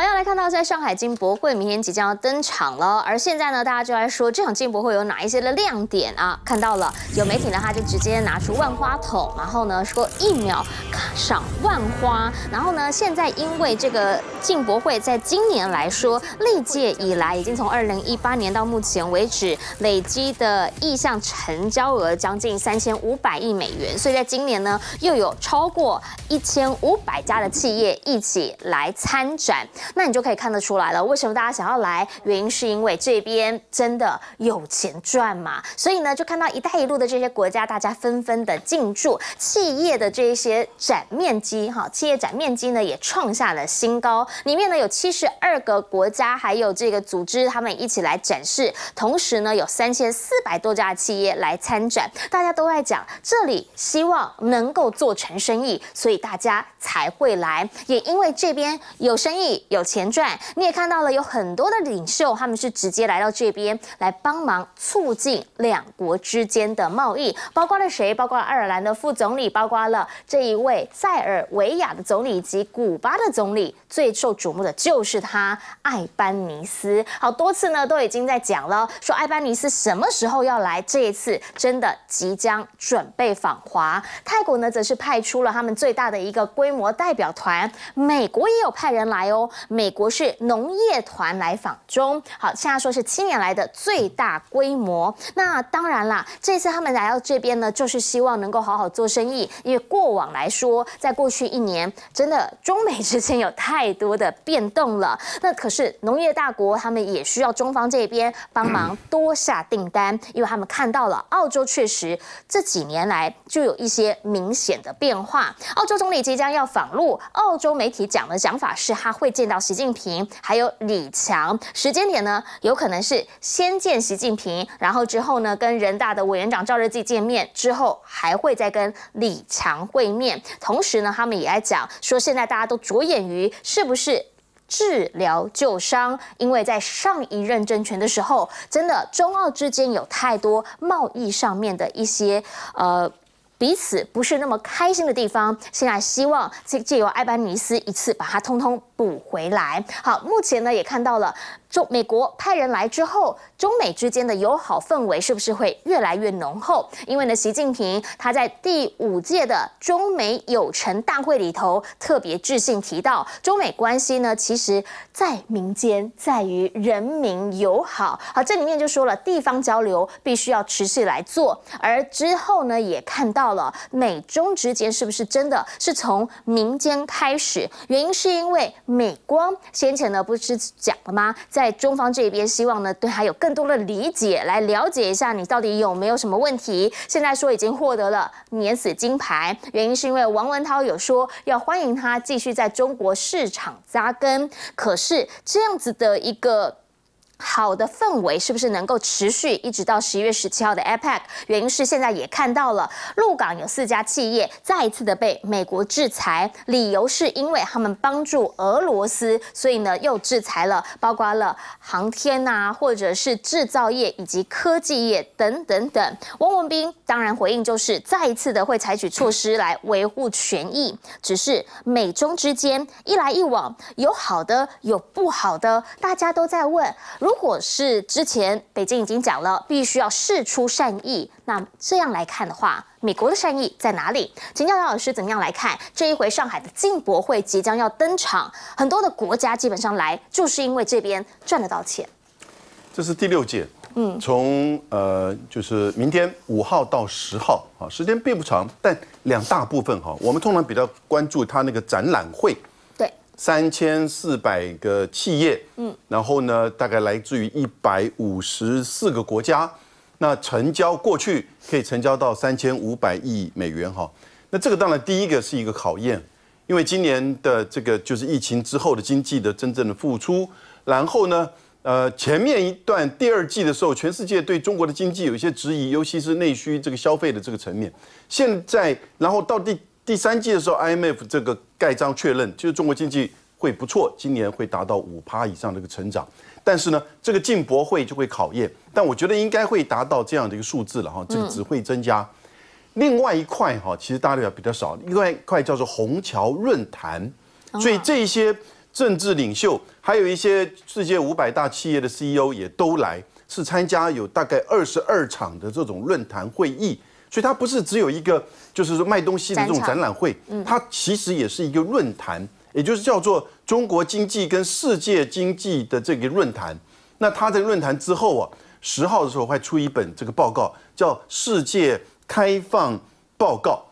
好，要来看到在上海进博会明天即将要登场了。而现在呢，大家就来说这场进博会有哪一些的亮点啊？看到了，有媒体呢他就直接拿出万花筒，然后呢说一秒赏万花。然后呢，现在因为这个进博会在今年来说历届以来已经从二零一八年到目前为止累积的意向成交额将近三千五百亿美元，所以在今年呢又有超过一千五百家的企业一起来参展。那你就可以看得出来了，为什么大家想要来？原因是因为这边真的有钱赚嘛。所以呢，就看到“一带一路”的这些国家，大家纷纷的进驻，企业的这一些展面积，哈，企业展面积呢也创下了新高。里面呢有七十二个国家，还有这个组织，他们一起来展示。同时呢，有三千四百多家企业来参展。大家都在讲，这里希望能够做成生意，所以大家才会来。也因为这边有生意，有。有钱赚，你也看到了，有很多的领袖，他们是直接来到这边来帮忙促进两国之间的贸易，包括了谁？包括爱尔兰的副总理，包括了这一位塞尔维亚的总理以及古巴的总理。最受瞩目的就是他，艾班尼斯。好多次呢都已经在讲了，说艾班尼斯什么时候要来？这一次真的即将准备访华。泰国呢，则是派出了他们最大的一个规模代表团，美国也有派人来哦。美国是农业团来访中，好，现在说是七年来的最大规模。那当然啦，这次他们来到这边呢，就是希望能够好好做生意。因为过往来说，在过去一年，真的中美之间有太多的变动了。那可是农业大国，他们也需要中方这边帮忙多下订单，因为他们看到了澳洲确实这几年来就有一些明显的变化。澳洲总理即将要访陆，澳洲媒体讲的想法是他会见。到习近平还有李强，时间点呢？有可能是先见习近平，然后之后呢，跟人大的委员长赵乐际见面，之后还会再跟李强会面。同时呢，他们也来讲说，现在大家都着眼于是不是治疗旧伤，因为在上一任政权的时候，真的中澳之间有太多贸易上面的一些呃彼此不是那么开心的地方。现在希望借借由埃班尼斯一次把它通通。补回来。好，目前呢也看到了中美国派人来之后，中美之间的友好氛围是不是会越来越浓厚？因为呢，习近平他在第五届的中美友城大会里头特别致信提到，中美关系呢其实在民间，在于人民友好。好，这里面就说了地方交流必须要持续来做。而之后呢，也看到了美中之间是不是真的是从民间开始？原因是因为。美光先前呢不是讲了吗？在中方这边希望呢对他有更多的理解，来了解一下你到底有没有什么问题。现在说已经获得了免死金牌，原因是因为王文涛有说要欢迎他继续在中国市场扎根。可是这样子的一个。好的氛围是不是能够持续一直到十一月十七号的 APEC？原因是现在也看到了，入港有四家企业再一次的被美国制裁，理由是因为他们帮助俄罗斯，所以呢又制裁了，包括了航天呐，或者是制造业以及科技业等等等。汪文斌当然回应就是再一次的会采取措施来维护权益，只是美中之间一来一往有好的有不好的，大家都在问。如果是之前北京已经讲了，必须要试出善意，那这样来看的话，美国的善意在哪里？请教杨老师怎么样来看这一回上海的进博会即将要登场，很多的国家基本上来就是因为这边赚得到钱。这是第六届，嗯，从呃就是明天五号到十号，啊，时间并不长，但两大部分哈，我们通常比较关注它那个展览会。三千四百个企业，嗯，然后呢，大概来自于一百五十四个国家，那成交过去可以成交到三千五百亿美元哈，那这个当然第一个是一个考验，因为今年的这个就是疫情之后的经济的真正的复出，然后呢，呃，前面一段第二季的时候，全世界对中国的经济有一些质疑，尤其是内需这个消费的这个层面，现在然后到第。第三季的时候，IMF 这个盖章确认，就是中国经济会不错，今年会达到五趴以上的一个成长。但是呢，这个进博会就会考验，但我觉得应该会达到这样的一个数字了哈，这个只会增加。另外一块哈，其实大家比较比较少，另外一块叫做虹桥论坛，所以这些政治领袖，还有一些世界五百大企业的 CEO 也都来，是参加有大概二十二场的这种论坛会议。所以它不是只有一个，就是说卖东西的这种展览会，它其实也是一个论坛，也就是叫做中国经济跟世界经济的这个论坛。那它这个论坛之后啊，十号的时候会出一本这个报告，叫《世界开放报告》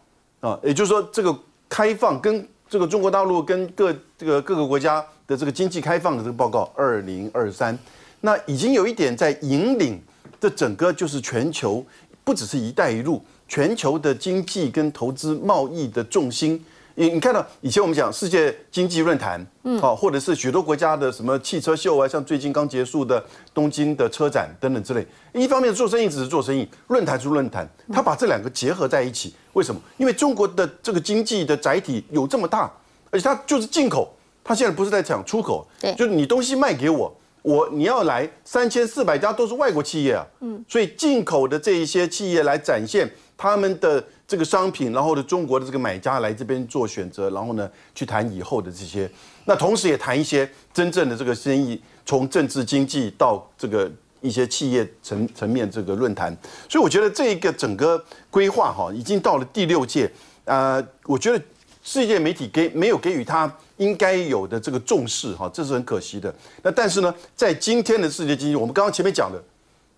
啊，也就是说这个开放跟这个中国大陆跟各这个各个国家的这个经济开放的这个报告，二零二三，那已经有一点在引领这整个就是全球。不只是一带一路，全球的经济跟投资贸易的重心。你你看到以前我们讲世界经济论坛，嗯，好，或者是许多国家的什么汽车秀啊，像最近刚结束的东京的车展等等之类。一方面做生意只是做生意，论坛是论坛，他把这两个结合在一起，为什么？因为中国的这个经济的载体有这么大，而且它就是进口，它现在不是在讲出口，对，就是你东西卖给我。我你要来三千四百家都是外国企业啊，嗯，所以进口的这一些企业来展现他们的这个商品，然后呢，中国的这个买家来这边做选择，然后呢，去谈以后的这些，那同时也谈一些真正的这个生意，从政治经济到这个一些企业层层面这个论坛，所以我觉得这一个整个规划哈，已经到了第六届，呃，我觉得世界媒体给没有给予他。应该有的这个重视，哈，这是很可惜的。那但是呢，在今天的世界经济，我们刚刚前面讲的，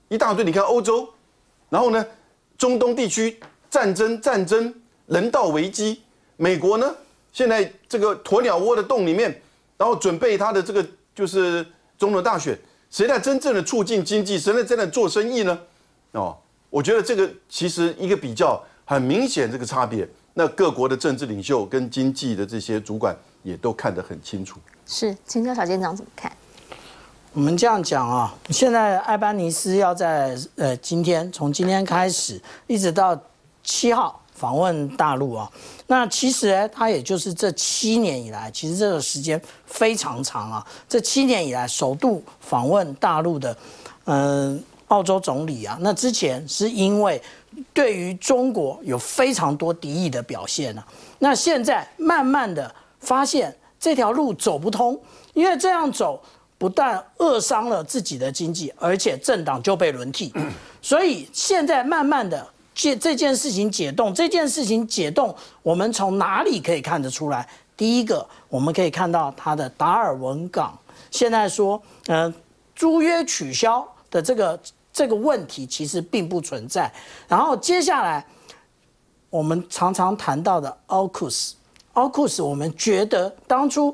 一大堆，你看欧洲，然后呢，中东地区战争战争人道危机，美国呢，现在这个鸵鸟窝的洞里面，然后准备他的这个就是中统大选，谁在真正的促进经济，谁在真的做生意呢？哦，我觉得这个其实一个比较很明显这个差别。那各国的政治领袖跟经济的这些主管。也都看得很清楚，是请教小舰长怎么看？我们这样讲啊，现在艾班尼斯要在呃今天从今天开始一直到七号访问大陆啊，那其实他也就是这七年以来，其实这个时间非常长啊，这七年以来首度访问大陆的，嗯，澳洲总理啊，那之前是因为对于中国有非常多敌意的表现啊。那现在慢慢的。发现这条路走不通，因为这样走不但扼伤了自己的经济，而且政党就被轮替。所以现在慢慢的这这件事情解冻，这件事情解冻，我们从哪里可以看得出来？第一个，我们可以看到他的达尔文港现在说，呃，租约取消的这个这个问题其实并不存在。然后接下来我们常常谈到的 a l c s 阿库斯，我们觉得当初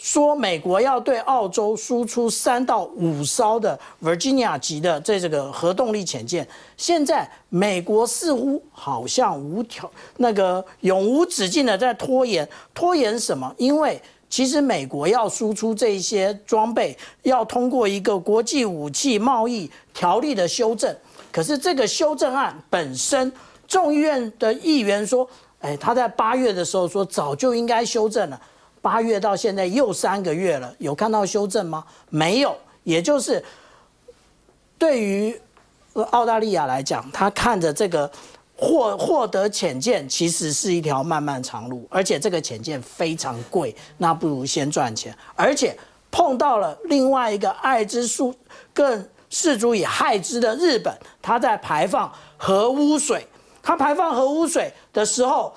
说美国要对澳洲输出三到五艘的 Virginia 级的这个核动力潜舰，现在美国似乎好像无条那个永无止境的在拖延，拖延什么？因为其实美国要输出这一些装备，要通过一个国际武器贸易条例的修正，可是这个修正案本身，众议院的议员说。哎，他在八月的时候说早就应该修正了，八月到现在又三个月了，有看到修正吗？没有。也就是对于澳大利亚来讲，他看着这个获获得浅见其实是一条漫漫长路，而且这个浅见非常贵，那不如先赚钱。而且碰到了另外一个爱之数更世足以害之的日本，它在排放核污水。它排放核污水的时候，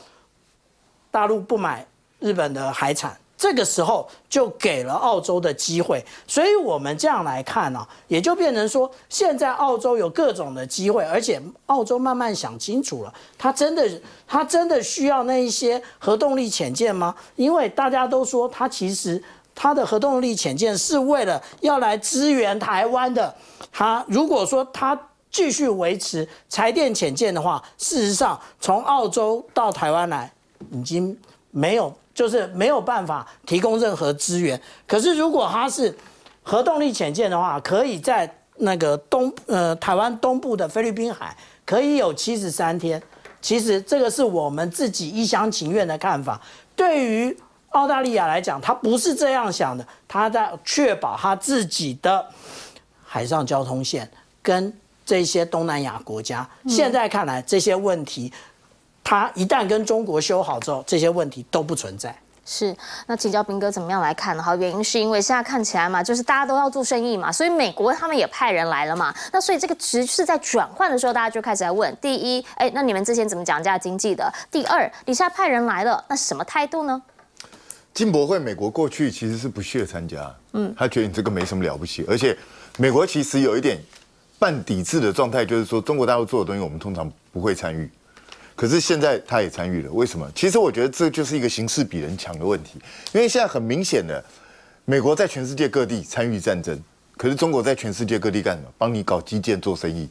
大陆不买日本的海产，这个时候就给了澳洲的机会。所以我们这样来看呢，也就变成说，现在澳洲有各种的机会，而且澳洲慢慢想清楚了，它真的，它真的需要那一些核动力潜舰吗？因为大家都说，它其实它的核动力潜舰是为了要来支援台湾的。它如果说它继续维持柴电潜舰的话，事实上从澳洲到台湾来已经没有，就是没有办法提供任何资源。可是如果它是核动力潜舰的话，可以在那个东呃台湾东部的菲律宾海可以有七十三天。其实这个是我们自己一厢情愿的看法。对于澳大利亚来讲，他不是这样想的，他在确保他自己的海上交通线跟。这些东南亚国家现在看来，这些问题，它一旦跟中国修好之后，这些问题都不存在。是，那请教兵哥怎么样来看呢？哈，原因是因为现在看起来嘛，就是大家都要做生意嘛，所以美国他们也派人来了嘛。那所以这个局势在转换的时候，大家就开始来问：第一，哎，那你们之前怎么讲价经济的？第二，你现在派人来了，那什么态度呢？金博会，美国过去其实是不屑参加，嗯，他觉得你这个没什么了不起。而且，美国其实有一点。半抵制的状态，就是说，中国大陆做的东西，我们通常不会参与。可是现在他也参与了，为什么？其实我觉得这就是一个形势比人强的问题。因为现在很明显的，美国在全世界各地参与战争，可是中国在全世界各地干什么？帮你搞基建、做生意。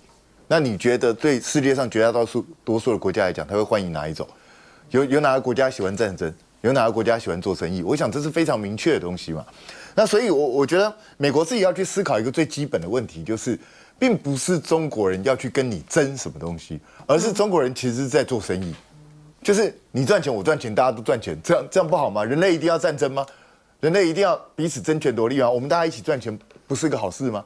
那你觉得对世界上绝大多数多数的国家来讲，他会欢迎哪一种？有有哪个国家喜欢战争？有哪个国家喜欢做生意？我想这是非常明确的东西嘛。那所以，我我觉得美国自己要去思考一个最基本的问题，就是。并不是中国人要去跟你争什么东西，而是中国人其实是在做生意，就是你赚钱我赚钱，大家都赚钱，这样这样不好吗？人类一定要战争吗？人类一定要彼此争权夺利啊？我们大家一起赚钱不是个好事吗？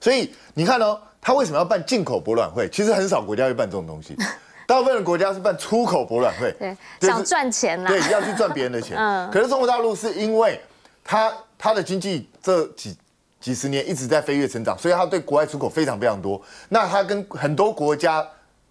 所以你看哦，他为什么要办进口博览会？其实很少国家会办这种东西，大部分的国家是办出口博览会，对，想赚钱啦，对，要去赚别人的钱。嗯，可是中国大陆是因为他他的经济这几。几十年一直在飞跃成长，所以它对国外出口非常非常多。那它跟很多国家，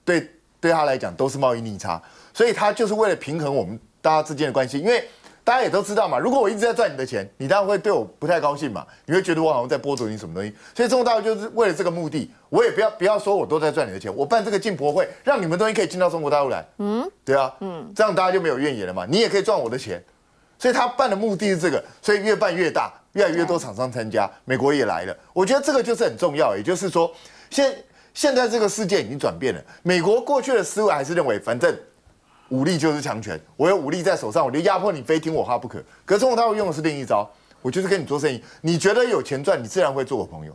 对对它来讲都是贸易逆差，所以它就是为了平衡我们大家之间的关系。因为大家也都知道嘛，如果我一直在赚你的钱，你当然会对我不太高兴嘛，你会觉得我好像在剥夺你什么东西。所以中国大陆就是为了这个目的，我也不要不要说我都在赚你的钱，我办这个进博会，让你们东西可以进到中国大陆来，嗯，对啊，嗯，这样大家就没有怨言了嘛，你也可以赚我的钱。所以他办的目的是这个，所以越办越大，越来越多厂商参加，美国也来了。我觉得这个就是很重要，也就是说，现现在这个世界已经转变了。美国过去的思维还是认为，反正武力就是强权，我有武力在手上，我就压迫你，非听我话不可。可是中国大陆用的是另一招，我就是跟你做生意，你觉得有钱赚，你自然会做我朋友。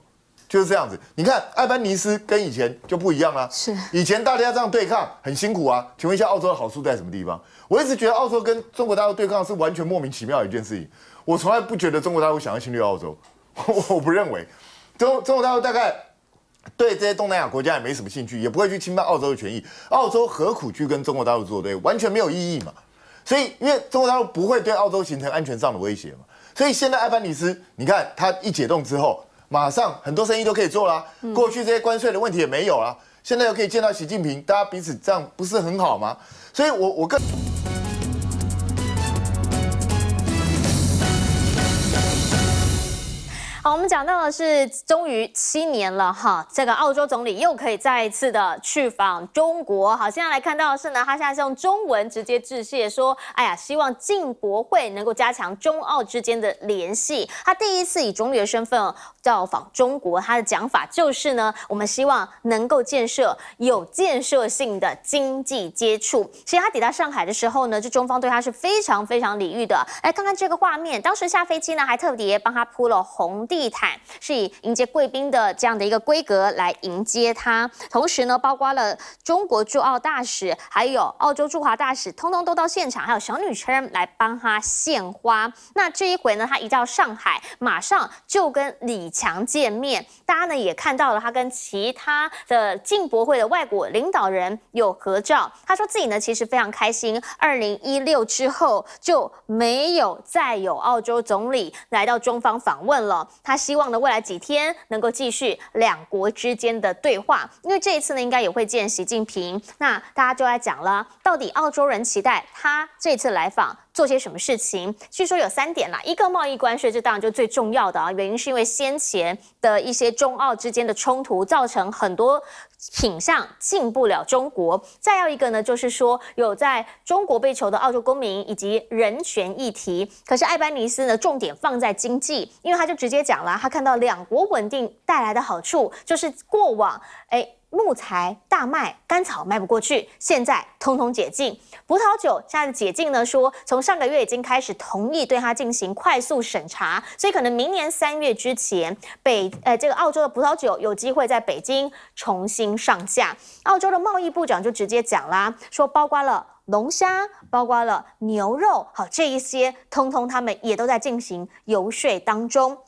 就是这样子，你看爱班尼斯跟以前就不一样了。是，以前大家这样对抗很辛苦啊。请问一下，澳洲的好处在什么地方？我一直觉得澳洲跟中国大陆对抗是完全莫名其妙的一件事情。我从来不觉得中国大陆想要侵略澳洲，我不认为中中国大陆大概对这些东南亚国家也没什么兴趣，也不会去侵犯澳洲的权益。澳洲何苦去跟中国大陆作对？完全没有意义嘛。所以，因为中国大陆不会对澳洲形成安全上的威胁嘛。所以现在爱班尼斯，你看它一解冻之后。马上很多生意都可以做了，过去这些关税的问题也没有了，现在又可以见到习近平，大家彼此这样不是很好吗？所以，我我更。好，我们讲到的是，终于七年了哈，这个澳洲总理又可以再一次的去访中国。好，现在来看到的是呢，他现在是用中文直接致谢说：“哎呀，希望进博会能够加强中澳之间的联系。”他第一次以总理的身份到访中国，他的讲法就是呢，我们希望能够建设有建设性的经济接触。其实他抵达上海的时候呢，这中方对他是非常非常礼遇的。来看看这个画面，当时下飞机呢，还特别帮他铺了红。地毯是以迎接贵宾的这样的一个规格来迎接他，同时呢，包括了中国驻澳大使，还有澳洲驻华大使，通通都到现场，还有小女生来帮他献花。那这一回呢，他一到上海，马上就跟李强见面。大家呢也看到了，他跟其他的进博会的外国领导人有合照。他说自己呢其实非常开心，二零一六之后就没有再有澳洲总理来到中方访问了。他希望呢，未来几天能够继续两国之间的对话，因为这一次呢，应该也会见习近平。那大家就来讲了，到底澳洲人期待他这次来访做些什么事情？据说有三点啦，一个贸易关税，这当然就最重要的啊，原因是因为先前的一些中澳之间的冲突，造成很多。品相进不了中国，再要一个呢，就是说有在中国被囚的澳洲公民以及人权议题。可是艾班尼斯呢，重点放在经济，因为他就直接讲了，他看到两国稳定带来的好处就是过往，哎。木材、大麦、甘草卖不过去，现在通通解禁。葡萄酒现在解禁呢，说从上个月已经开始同意对它进行快速审查，所以可能明年三月之前，北呃这个澳洲的葡萄酒有机会在北京重新上架。澳洲的贸易部长就直接讲啦，说包括了龙虾、包括了牛肉，好这一些通通他们也都在进行游说当中，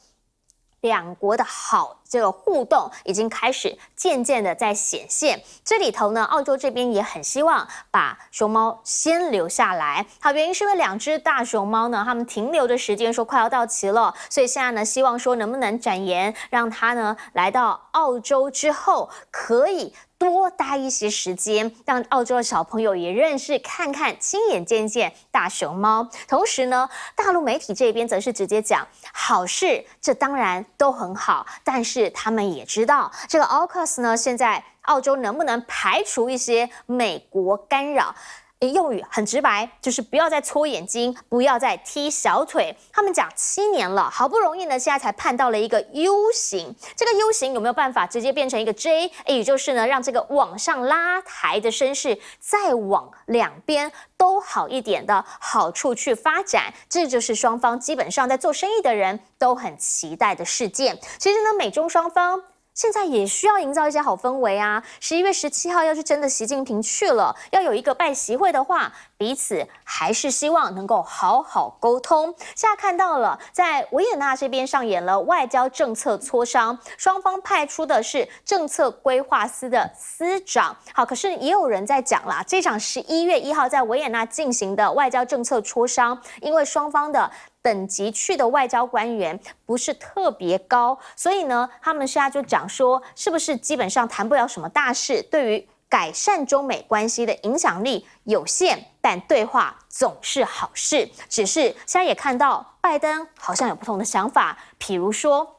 两国的好。这个互动已经开始渐渐的在显现，这里头呢，澳洲这边也很希望把熊猫先留下来。好，原因是因为两只大熊猫呢，它们停留的时间说快要到齐了，所以现在呢，希望说能不能展延，让它呢来到澳洲之后可以多待一些时间，让澳洲的小朋友也认识看看，亲眼见见大熊猫。同时呢，大陆媒体这边则是直接讲，好事，这当然都很好，但是。是，他们也知道这个 a l c s 呢，现在澳洲能不能排除一些美国干扰？用语很直白，就是不要再搓眼睛，不要再踢小腿。他们讲七年了，好不容易呢，现在才判到了一个 U 型。这个 U 型有没有办法直接变成一个 J？哎，也就是呢，让这个往上拉抬的身势再往两边都好一点的好处去发展。这就是双方基本上在做生意的人都很期待的事件。其实呢，美中双方。现在也需要营造一些好氛围啊！十一月十七号要去真的，习近平去了，要有一个拜习会的话，彼此还是希望能够好好沟通。现在看到了，在维也纳这边上演了外交政策磋商，双方派出的是政策规划司的司长。好，可是也有人在讲啦，这场十一月一号在维也纳进行的外交政策磋商，因为双方的。等级去的外交官员不是特别高，所以呢，他们现在就讲说，是不是基本上谈不了什么大事，对于改善中美关系的影响力有限。但对话总是好事，只是现在也看到拜登好像有不同的想法，譬如说。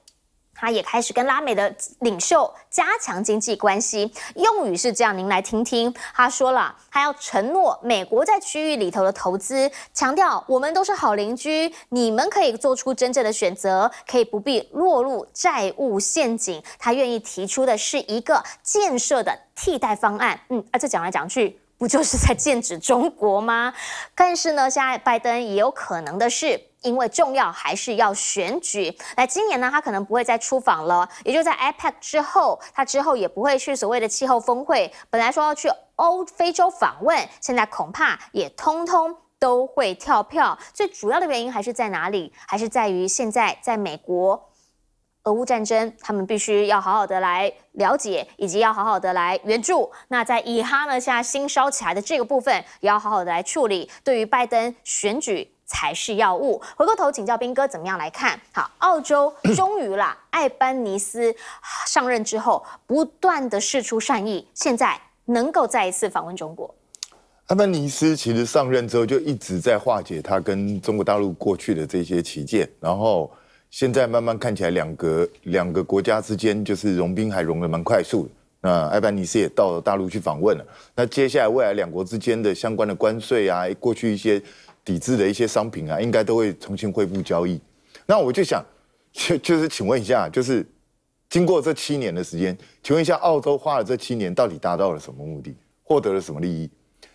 他也开始跟拉美的领袖加强经济关系，用语是这样，您来听听，他说了，他要承诺美国在区域里头的投资，强调我们都是好邻居，你们可以做出真正的选择，可以不必落入债务陷阱，他愿意提出的是一个建设的替代方案，嗯，而这讲来讲去不就是在 剑指中国吗？但是呢，现在拜登也有可能的是。因为重要还是要选举，那今年呢，他可能不会再出访了，也就在 IPAC 之后，他之后也不会去所谓的气候峰会。本来说要去欧非洲访问，现在恐怕也通通都会跳票。最主要的原因还是在哪里？还是在于现在在美国，俄乌战争，他们必须要好好的来了解，以及要好好的来援助。那在以哈呢，现在新烧起来的这个部分，也要好好的来处理。对于拜登选举。才是药物。回过头请教斌哥，怎么样来看好澳洲？终于啦，艾班尼斯上任之后，不断的示出善意，现在能够再一次访问中国。艾班尼斯其实上任之后就一直在化解他跟中国大陆过去的这些歧舰，然后现在慢慢看起来，两个两个国家之间就是融冰还融的蛮快速的。那艾班尼斯也到了大陆去访问了，那接下来未来两国之间的相关的关税啊，过去一些。抵制的一些商品啊，应该都会重新恢复交易。那我就想，就就是请问一下，就是经过这七年的时间，请问一下，澳洲花了这七年到底达到了什么目的，获得了什么利益？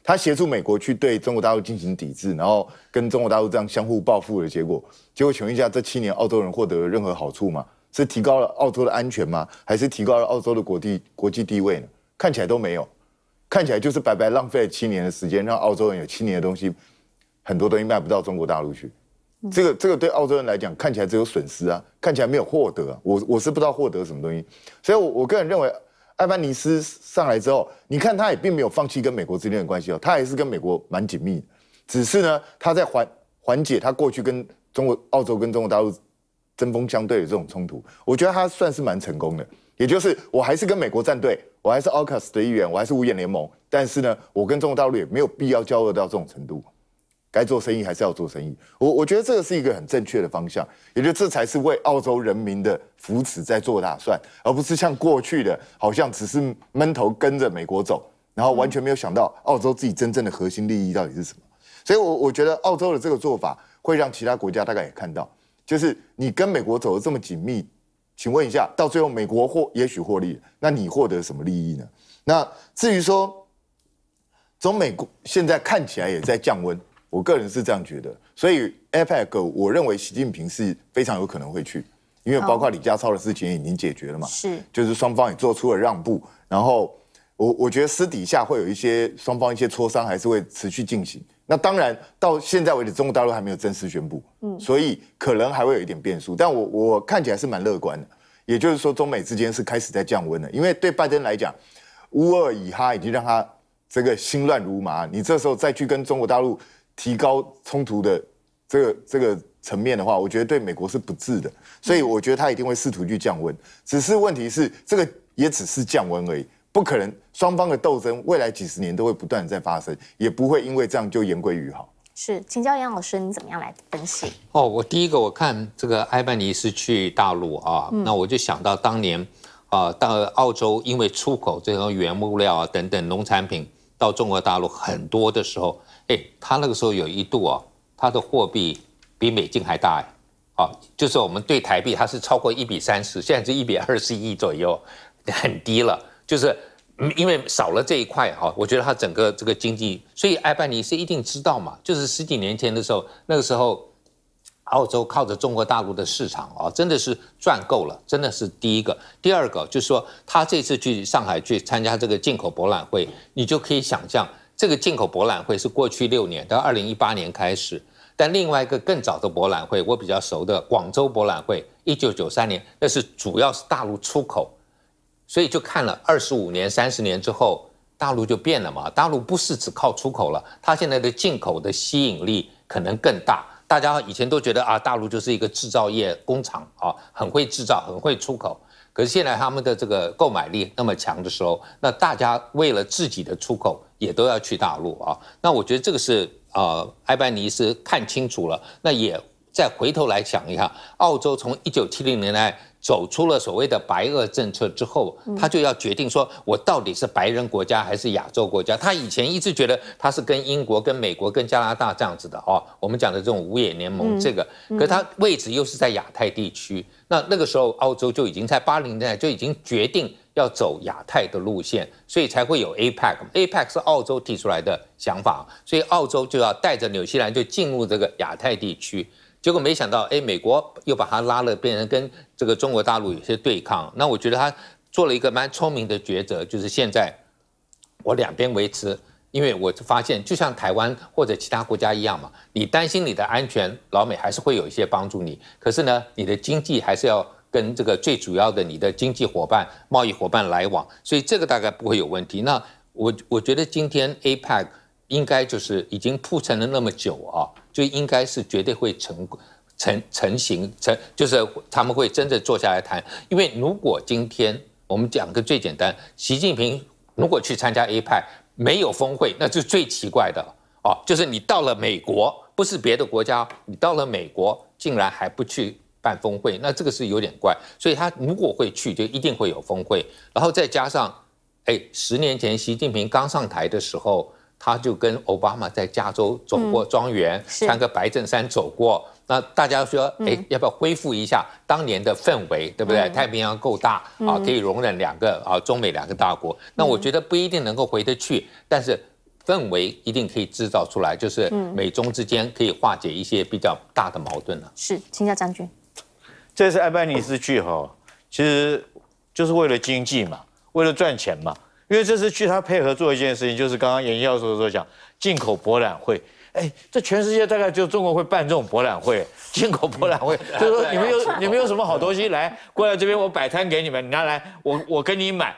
他协助美国去对中国大陆进行抵制，然后跟中国大陆这样相互报复的结果，结果请问一下，这七年澳洲人获得了任何好处吗？是提高了澳洲的安全吗？还是提高了澳洲的国地国际地位呢？看起来都没有，看起来就是白白浪费了七年的时间，让澳洲人有七年的东西。很多东西卖不到中国大陆去，这个这个对澳洲人来讲看起来只有损失啊，看起来没有获得。啊。我我是不知道获得什么东西，所以，我我个人认为，艾班尼斯上来之后，你看他也并没有放弃跟美国之间的关系哦，他还是跟美国蛮紧密的。只是呢，他在缓缓解他过去跟中国、澳洲跟中国大陆针锋相对的这种冲突，我觉得他算是蛮成功的。也就是，我还是跟美国站队，我还是澳克斯的一员，我还是五眼联盟。但是呢，我跟中国大陆也没有必要交恶到这种程度。该做生意还是要做生意，我我觉得这个是一个很正确的方向，也就这才是为澳洲人民的福祉在做打算，而不是像过去的，好像只是闷头跟着美国走，然后完全没有想到澳洲自己真正的核心利益到底是什么。所以，我我觉得澳洲的这个做法会让其他国家大概也看到，就是你跟美国走的这么紧密，请问一下，到最后美国获也许获利，那你获得什么利益呢？那至于说，从美国现在看起来也在降温。我个人是这样觉得，所以 APEC 我认为习近平是非常有可能会去，因为包括李家超的事情已经解决了嘛，是，就是双方也做出了让步，然后我我觉得私底下会有一些双方一些磋商还是会持续进行。那当然到现在为止，中国大陆还没有正式宣布，嗯，所以可能还会有一点变数，但我我看起来是蛮乐观的，也就是说中美之间是开始在降温了，因为对拜登来讲，乌二以哈已经让他这个心乱如麻，你这时候再去跟中国大陆。提高冲突的这个这个层面的话，我觉得对美国是不智的，所以我觉得他一定会试图去降温。只是问题是，这个也只是降温而已，不可能双方的斗争未来几十年都会不断在发生，也不会因为这样就言归于好。是，请教杨老师，你怎么样来分析？哦，我第一个我看这个埃班尼是去大陆啊，那我就想到当年啊到澳洲因为出口这种原木料啊等等农产品到中国大陆很多的时候。哎，他那个时候有一度哦，他的货币比美金还大哎，好，就是我们对台币它是超过一比三十，现在是一比二十亿左右，很低了，就是因为少了这一块哈，我觉得他整个这个经济，所以艾班尼是一定知道嘛，就是十几年前的时候，那个时候澳洲靠着中国大陆的市场啊，真的是赚够了，真的是第一个，第二个就是说他这次去上海去参加这个进口博览会，你就可以想象。这个进口博览会是过去六年到二零一八年开始，但另外一个更早的博览会，我比较熟的广州博览会，一九九三年，那是主要是大陆出口，所以就看了二十五年、三十年之后，大陆就变了嘛，大陆不是只靠出口了，它现在的进口的吸引力可能更大。大家以前都觉得啊，大陆就是一个制造业工厂啊，很会制造，很会出口。可是现在他们的这个购买力那么强的时候，那大家为了自己的出口也都要去大陆啊。那我觉得这个是啊，埃班尼是看清楚了，那也再回头来讲一下，澳洲从一九七零年代。走出了所谓的白俄政策之后，他就要决定说，我到底是白人国家还是亚洲国家？他以前一直觉得他是跟英国、跟美国、跟加拿大这样子的哦。我们讲的这种五眼联盟这个，可他位置又是在亚太地区。那那个时候，澳洲就已经在八零年代就已经决定要走亚太的路线，所以才会有 APEC。APEC 是澳洲提出来的想法，所以澳洲就要带着纽西兰就进入这个亚太地区。结果没想到，哎，美国又把他拉了，变成跟这个中国大陆有些对抗。那我觉得他做了一个蛮聪明的抉择，就是现在我两边维持，因为我发现就像台湾或者其他国家一样嘛，你担心你的安全，老美还是会有一些帮助你。可是呢，你的经济还是要跟这个最主要的你的经济伙伴、贸易伙伴来往，所以这个大概不会有问题。那我我觉得今天 APEC。应该就是已经铺陈了那么久啊，就应该是绝对会成成成型成，就是他们会真的坐下来谈。因为如果今天我们讲个最简单，习近平如果去参加 A 派没有峰会，那就最奇怪的哦。就是你到了美国，不是别的国家，你到了美国竟然还不去办峰会，那这个是有点怪。所以他如果会去，就一定会有峰会。然后再加上，哎，十年前习近平刚上台的时候。他就跟奥巴马在加州走过庄园，穿个白衬衫走过。那大家说，哎，要不要恢复一下当年的氛围，对不对？太平洋够大啊，可以容忍两个啊中美两个大国。那我觉得不一定能够回得去，但是氛围一定可以制造出来，就是美中之间可以化解一些比较大的矛盾了。是，请教将军，这是艾伯尼斯去哈，其实就是为了经济嘛，为了赚钱嘛。因为这次去，他配合做一件事情，就是刚刚严教授所讲进口博览会。哎，这全世界大概就中国会办这种博览会，进口博览会，就是说你们有你们有什么好东西来过来这边，我摆摊给你们，你拿来，我我跟你买。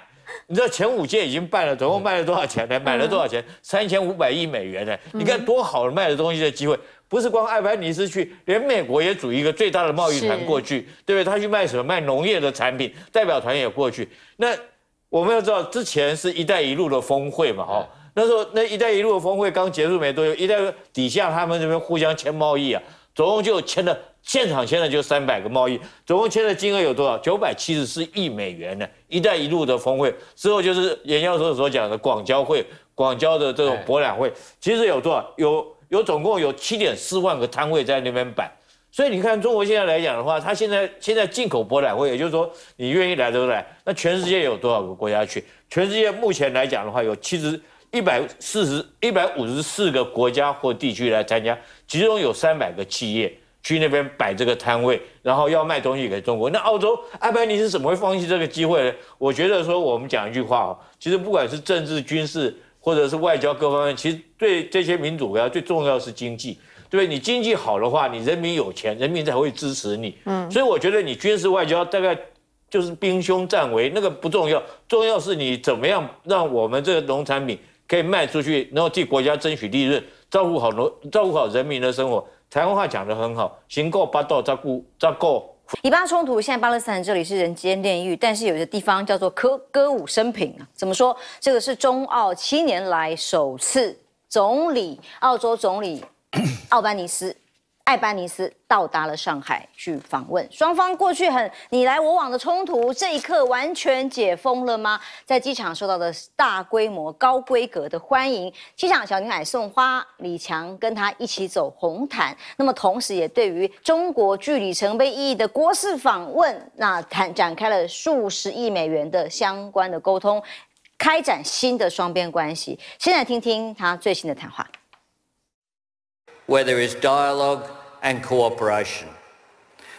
你知道前五届已经办了，总共卖了多少钱呢？买了多少钱？三千五百亿美元呢！你看多好卖的东西的机会，不是光艾白尼斯去，连美国也组一个最大的贸易团过去，对不对？他去卖什么？卖农业的产品，代表团也过去。那我们要知道，之前是一带一路的峰会嘛？哈，那时候那一带一路的峰会刚结束没多久，一带底下他们这边互相签贸易啊，总共就签了现场签了就三百个贸易，总共签的金额有多少？九百七十四亿美元呢。一带一路的峰会之后就是严教授所讲的广交会，广交的这种博览会，其实有多少？有有总共有七点四万个摊位在那边摆。所以你看，中国现在来讲的话，它现在现在进口博览会，也就是说，你愿意来都来。那全世界有多少个国家去？全世界目前来讲的话，有七十一百四十一百五十四个国家或地区来参加，其中有三百个企业去那边摆这个摊位，然后要卖东西给中国。那澳洲、阿伯尼是怎么会放弃这个机会呢？我觉得说，我们讲一句话啊，其实不管是政治、军事，或者是外交各方面，其实对这些民主国家最重要是经济。对你经济好的话，你人民有钱，人民才会支持你。嗯，所以我觉得你军事外交大概就是兵凶战危，那个不重要，重要是你怎么样让我们这个农产品可以卖出去，然后替国家争取利润，照顾好农，照顾好人民的生活。台湾话讲的很好，行够八道，照顾照顾。以巴冲突现在巴勒斯坦这里是人间炼狱，但是有一个地方叫做歌歌舞升平啊。怎么说？这个是中澳七年来首次总理，澳洲总理。奥班尼斯，艾班尼斯到达了上海去访问，双方过去很你来我往的冲突，这一刻完全解封了吗？在机场受到的大规模高规格的欢迎，机场小女孩送花，李强跟他一起走红毯，那么同时也对于中国具里程碑意义的国事访问，那谈展开了数十亿美元的相关的沟通，开展新的双边关系。现在听听他最新的谈话。where there is dialogue and cooperation.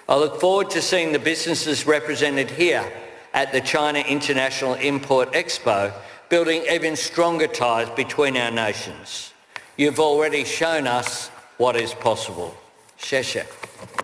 I look forward to seeing the businesses represented here at the China International Import Expo, building even stronger ties between our nations. You've already shown us what is possible. 谢谢。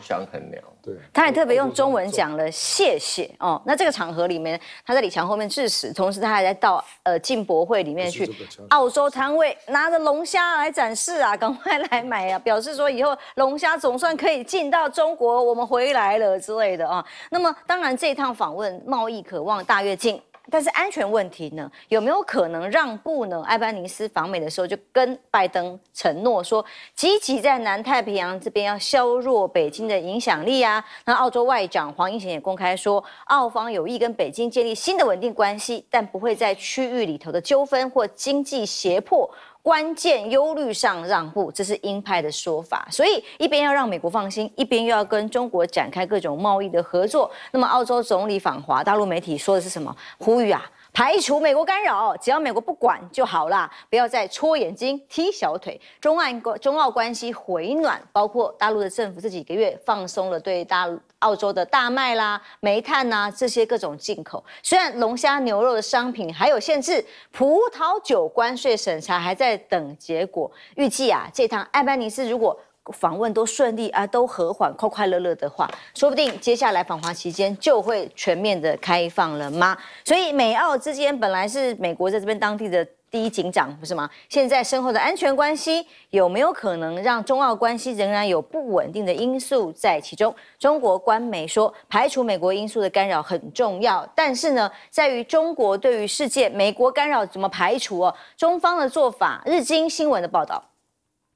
想很了。对，他还特别用中文讲了谢谢哦。那这个场合里面，他在李强后面致辞，同时他还在到呃进博会里面去澳洲摊位拿着龙虾来展示啊，赶快来买啊，表示说以后龙虾总算可以进到中国，我们回来了之类的啊。那么当然，这一趟访问贸易渴望大跃进。但是安全问题呢，有没有可能让步呢？艾班尼斯访美的时候就跟拜登承诺说，积极在南太平洋这边要削弱北京的影响力啊。那澳洲外长黄英贤也公开说，澳方有意跟北京建立新的稳定关系，但不会在区域里头的纠纷或经济胁迫。关键忧虑上让步，这是鹰派的说法。所以一边要让美国放心，一边又要跟中国展开各种贸易的合作。那么，澳洲总理访华，大陆媒体说的是什么？呼吁啊，排除美国干扰，只要美国不管就好啦，不要再戳眼睛踢小腿。中澳关中澳关系回暖，包括大陆的政府这几个月放松了对大陆。澳洲的大麦啦、煤炭呐，这些各种进口，虽然龙虾、牛肉的商品还有限制，葡萄酒关税审查还在等结果。预计啊，这趟艾班尼斯如果访问都顺利啊，都和缓、快快乐乐的话，说不定接下来访华期间就会全面的开放了吗？所以美澳之间本来是美国在这边当地的。第一警长不是吗？现在身后的安全关系有没有可能让中澳关系仍然有不稳定的因素在其中？中国官媒说，排除美国因素的干扰很重要，但是呢，在于中国对于世界美国干扰怎么排除哦？中方的做法，日经新闻的报道。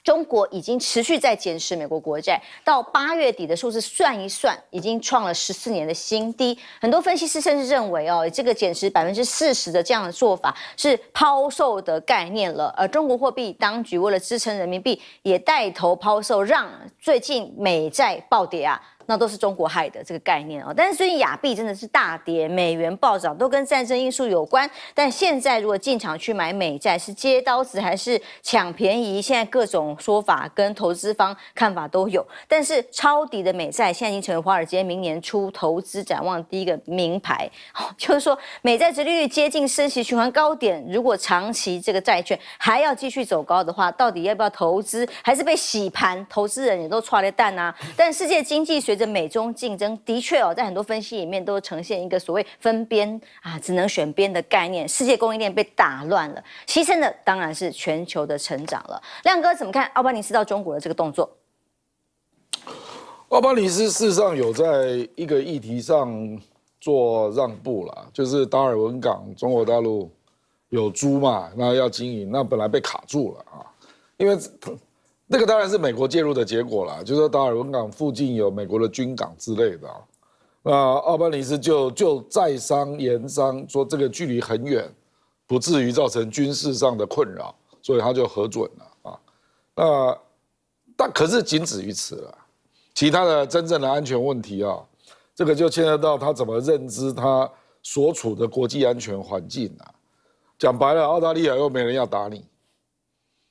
中国已经持续在减持美国国债，到八月底的数字算一算，已经创了十四年的新低。很多分析师甚至认为，哦，这个减持百分之四十的这样的做法是抛售的概念了。而中国货币当局为了支撑人民币，也带头抛售，让最近美债暴跌啊。那都是中国害的这个概念啊！但是最近亚币真的是大跌，美元暴涨，都跟战争因素有关。但现在如果进场去买美债，是接刀子还是抢便宜？现在各种说法跟投资方看法都有。但是抄底的美债现在已经成为华尔街明年初投资展望第一个名牌。就是说，美债殖利率接近升息循环高点，如果长期这个债券还要继续走高的话，到底要不要投资？还是被洗盘？投资人也都抓了蛋啊！但世界经济随这美中竞争的确哦，在很多分析里面都呈现一个所谓分边啊，只能选边的概念。世界供应链被打乱了，牺牲的当然是全球的成长了。亮哥怎么看奥巴尼斯到中国的这个动作？奥巴尼斯事实上有在一个议题上做让步了，就是达尔文港，中国大陆有租嘛，那要经营，那本来被卡住了啊，因为。这个当然是美国介入的结果啦，就说达尔文港附近有美国的军港之类的，那奥巴马斯就就再商言商说这个距离很远，不至于造成军事上的困扰，所以他就核准了啊。那但可是仅止于此了，其他的真正的安全问题啊，这个就牵涉到他怎么认知他所处的国际安全环境啊。讲白了，澳大利亚又没人要打你。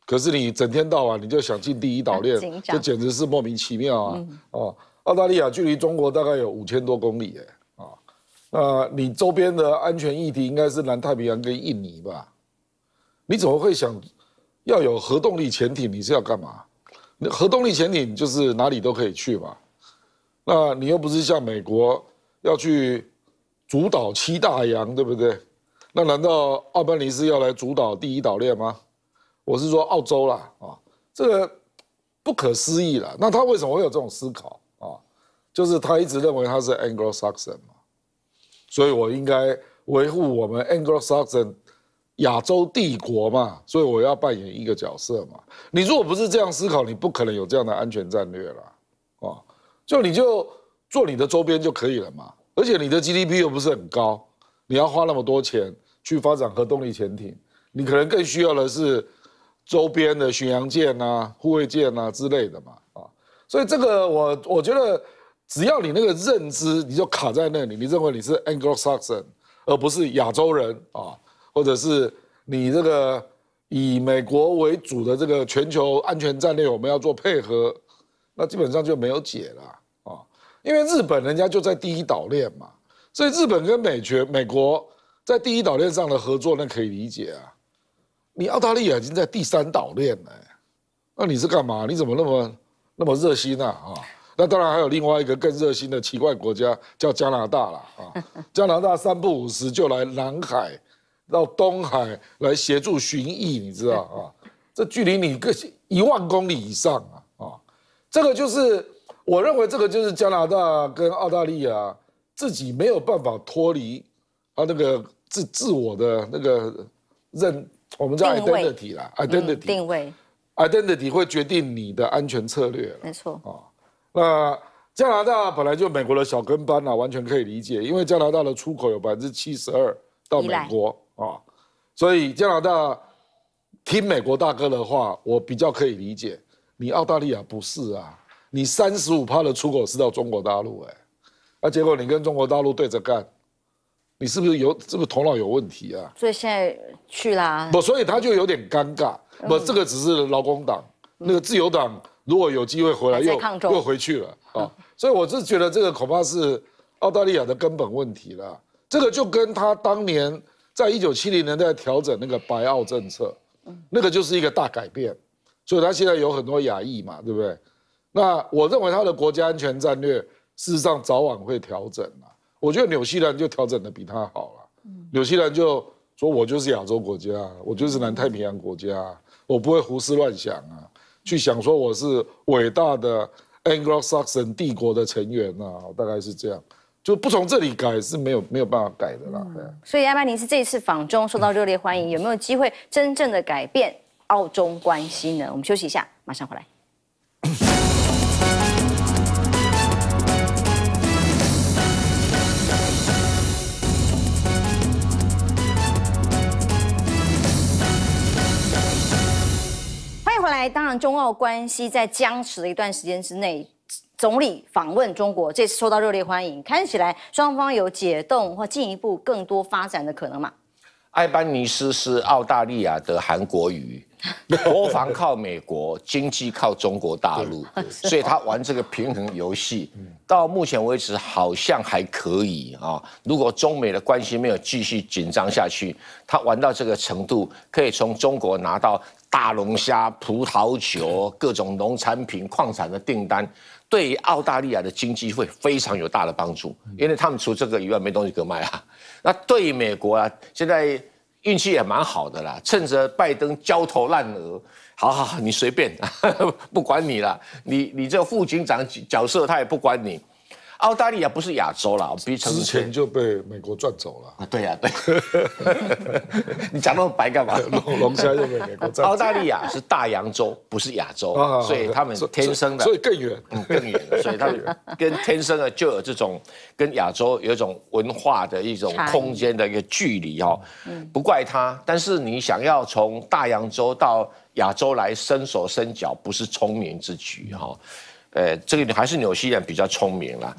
可是你整天到晚你就想进第一岛链，这简直是莫名其妙啊！哦，澳大利亚距离中国大概有五千多公里哎，啊，那你周边的安全议题应该是南太平洋跟印尼吧？你怎么会想，要有核动力潜艇？你是要干嘛？核动力潜艇就是哪里都可以去嘛，那你又不是像美国要去主导七大洋，对不对？那难道奥班尼斯要来主导第一岛链吗？我是说澳洲啦，啊，这个不可思议了。那他为什么会有这种思考啊？就是他一直认为他是 Anglo-Saxon 嘛，所以我应该维护我们 Anglo-Saxon 亚洲帝国嘛，所以我要扮演一个角色嘛。你如果不是这样思考，你不可能有这样的安全战略了，啊，就你就做你的周边就可以了嘛。而且你的 GDP 又不是很高，你要花那么多钱去发展核动力潜艇，你可能更需要的是。周边的巡洋舰啊、护卫舰啊之类的嘛，啊，所以这个我我觉得，只要你那个认知你就卡在那里，你认为你是 Anglo-Saxon 而不是亚洲人啊，或者是你这个以美国为主的这个全球安全战略我们要做配合，那基本上就没有解了啊，因为日本人家就在第一岛链嘛，所以日本跟美全美国在第一岛链上的合作那可以理解啊。你澳大利亚已经在第三岛链了，那你是干嘛？你怎么那么那么热心啊？啊，那当然还有另外一个更热心的奇怪国家叫加拿大了啊！加拿大三不五时就来南海，到东海来协助巡弋，你知道啊？这距离你个一万公里以上啊！啊，这个就是我认为这个就是加拿大跟澳大利亚自己没有办法脱离啊那个自自我的那个认。我们叫 identity 啦，identity 定位，identity 会决定你的安全策略。没错啊，那加拿大本来就美国的小跟班啊，完全可以理解。因为加拿大的出口有百分之七十二到美国啊，所以加拿大听美国大哥的话，我比较可以理解。你澳大利亚不是啊？你三十五趴的出口是到中国大陆哎，那结果你跟中国大陆对着干。你是不是有这个头脑有问题啊？所以现在去啦。不，所以他就有点尴尬。不，这个只是劳工党，那个自由党如果有机会回来又又回去了啊。所以我是觉得这个恐怕是澳大利亚的根本问题了。这个就跟他当年在一九七零年代调整那个白澳政策，嗯，那个就是一个大改变。所以他现在有很多亚裔嘛，对不对？那我认为他的国家安全战略事实上早晚会调整啊。我觉得纽西兰就调整的比他好了。纽西兰就说：“我就是亚洲国家，我就是南太平洋国家，我不会胡思乱想啊，去想说我是伟大的 Anglo-Saxon 帝国的成员啊，大概是这样。就不从这里改是没有没有办法改的啦。所以艾曼尼斯这一次访中受到热烈欢迎，有没有机会真正的改变澳中关系呢？我们休息一下，马上回来。当然，中澳关系在僵持的一段时间之内，总理访问中国，这次受到热烈欢迎，看起来双方有解冻或进一步更多发展的可能嘛？埃班尼斯是澳大利亚的韩国语，国 防靠美国，经济靠中国大陆，所以他玩这个平衡游戏，到目前为止好像还可以啊。如果中美的关系没有继续紧张下去，他玩到这个程度，可以从中国拿到。大龙虾、葡萄酒、各种农产品、矿产的订单，对澳大利亚的经济会非常有大的帮助，因为他们除这个以外没东西可卖啊。那对美国啊，现在运气也蛮好的啦，趁着拜登焦头烂额，好好好，你随便，不管你了，你你这副警长角色他也不管你。澳大利亚不是亚洲了，之前就被美国赚走了。对呀，对。你讲那么白干嘛？龙虾又被美国赚。澳大利亚是大洋洲，不是亚洲，所以他们天生的，所以更远，更远。所以他们 跟天生的就有这种跟亚洲有一种文化的一种空间的一个距离哦。不怪他，但是你想要从大洋洲到亚洲来伸手伸脚，不是聪明之举哈。哎，这个还是纽西兰比较聪明啦。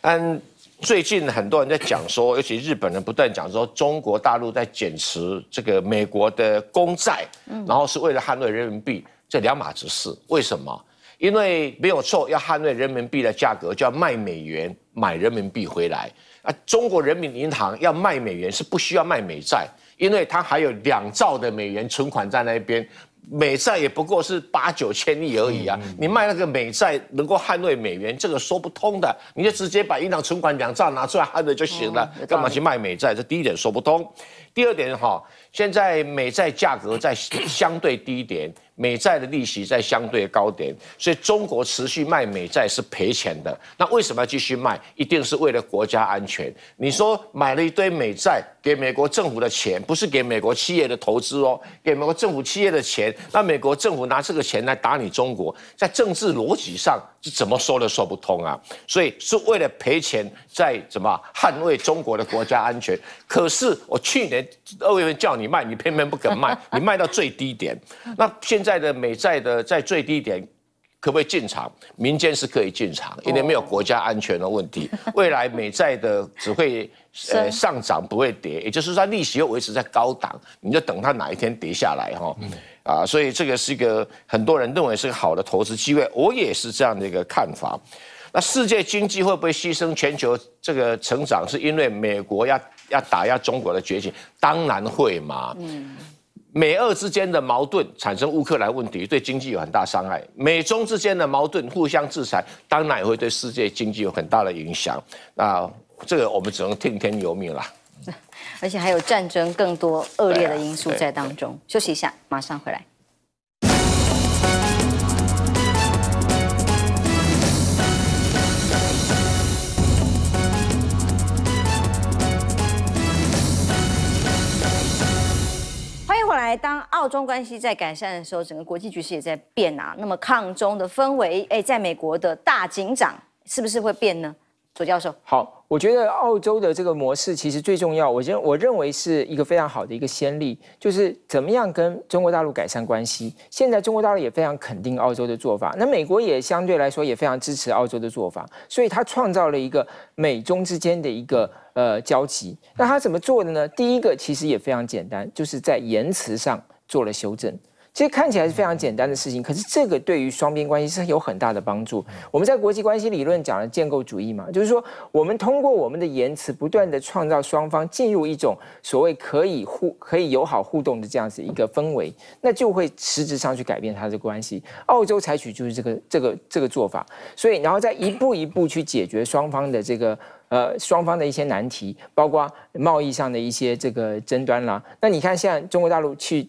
但最近很多人在讲说，尤其日本人不断讲说，中国大陆在减持这个美国的公债，然后是为了捍卫人民币，这两码子事。为什么？因为没有错，要捍卫人民币的价格，就要卖美元买人民币回来。啊，中国人民银行要卖美元是不需要卖美债，因为它还有两兆的美元存款在那边。美债也不过是八九千亿而已啊！你卖那个美债能够捍卫美元，这个说不通的，你就直接把银行存款两兆拿出来捍卫就行了，干嘛去卖美债？这第一点说不通。第二点哈，现在美债价格在相对低点，美债的利息在相对高点，所以中国持续卖美债是赔钱的。那为什么要继续卖？一定是为了国家安全。你说买了一堆美债，给美国政府的钱，不是给美国企业的投资哦，给美国政府企业的钱。那美国政府拿这个钱来打你中国，在政治逻辑上是怎么说都说不通啊。所以是为了赔钱，在什么捍卫中国的国家安全？可是我去年。二月份叫你卖，你偏偏不肯卖，你卖到最低点。那现在的美债的在最低点，可不可以进场？民间是可以进场，因为没有国家安全的问题。未来美债的只会呃上涨，不会跌，也就是说利息又维持在高档，你就等它哪一天跌下来哈。啊，所以这个是一个很多人认为是个好的投资机会，我也是这样的一个看法。那世界经济会不会牺牲全球这个成长？是因为美国要要打压中国的崛起，当然会嘛。嗯，美俄之间的矛盾产生乌克兰问题，对经济有很大伤害；美中之间的矛盾互相制裁，当然也会对世界经济有很大的影响。那这个我们只能听天由命了。而且还有战争更多恶劣的因素在当中。休息一下，马上回来。当澳中关系在改善的时候，整个国际局势也在变啊。那么抗中的氛围，哎，在美国的大警长是不是会变呢？左教授，好，我觉得澳洲的这个模式其实最重要，我认我认为是一个非常好的一个先例，就是怎么样跟中国大陆改善关系。现在中国大陆也非常肯定澳洲的做法，那美国也相对来说也非常支持澳洲的做法，所以他创造了一个美中之间的一个呃交集。那他怎么做的呢？第一个其实也非常简单，就是在言辞上做了修正。其实看起来是非常简单的事情，可是这个对于双边关系是有很大的帮助。我们在国际关系理论讲了建构主义嘛，就是说我们通过我们的言辞，不断的创造双方进入一种所谓可以互可以友好互动的这样子一个氛围，那就会实质上去改变它的关系。澳洲采取就是这个这个这个做法，所以然后再一步一步去解决双方的这个呃双方的一些难题，包括贸易上的一些这个争端啦。那你看现在中国大陆去。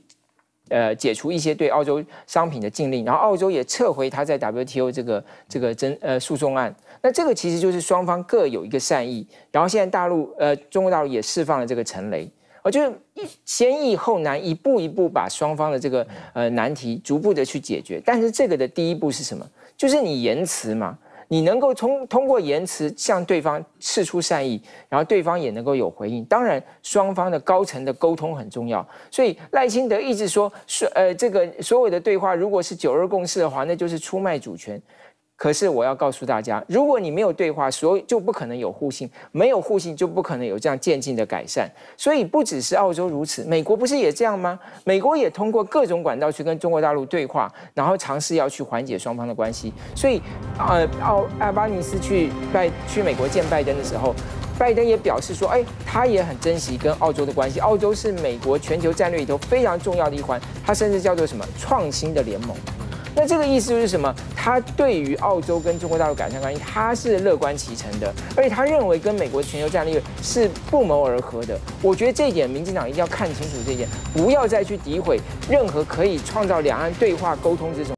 呃，解除一些对澳洲商品的禁令，然后澳洲也撤回他在 WTO 这个这个争呃诉讼案。那这个其实就是双方各有一个善意，然后现在大陆呃，中国大陆也释放了这个陈雷，呃就是一先易后难，一步一步把双方的这个呃难题逐步的去解决。但是这个的第一步是什么？就是你言辞嘛。你能够通通过言辞向对方释出善意，然后对方也能够有回应。当然，双方的高层的沟通很重要。所以赖清德一直说，是呃，这个所有的对话，如果是九二共识的话，那就是出卖主权。可是我要告诉大家，如果你没有对话，所以就不可能有互信，没有互信就不可能有这样渐进的改善。所以不只是澳洲如此，美国不是也这样吗？美国也通过各种管道去跟中国大陆对话，然后尝试要去缓解双方的关系。所以，呃，奥阿巴尼斯去拜去美国见拜登的时候，拜登也表示说，哎，他也很珍惜跟澳洲的关系。澳洲是美国全球战略里头非常重要的一环，它甚至叫做什么创新的联盟。那这个意思就是什么？他对于澳洲跟中国大陆改善关系，他是乐观其成的，而且他认为跟美国全球战略是不谋而合的。我觉得这一点，民进党一定要看清楚这一点，不要再去诋毁任何可以创造两岸对话沟通这种。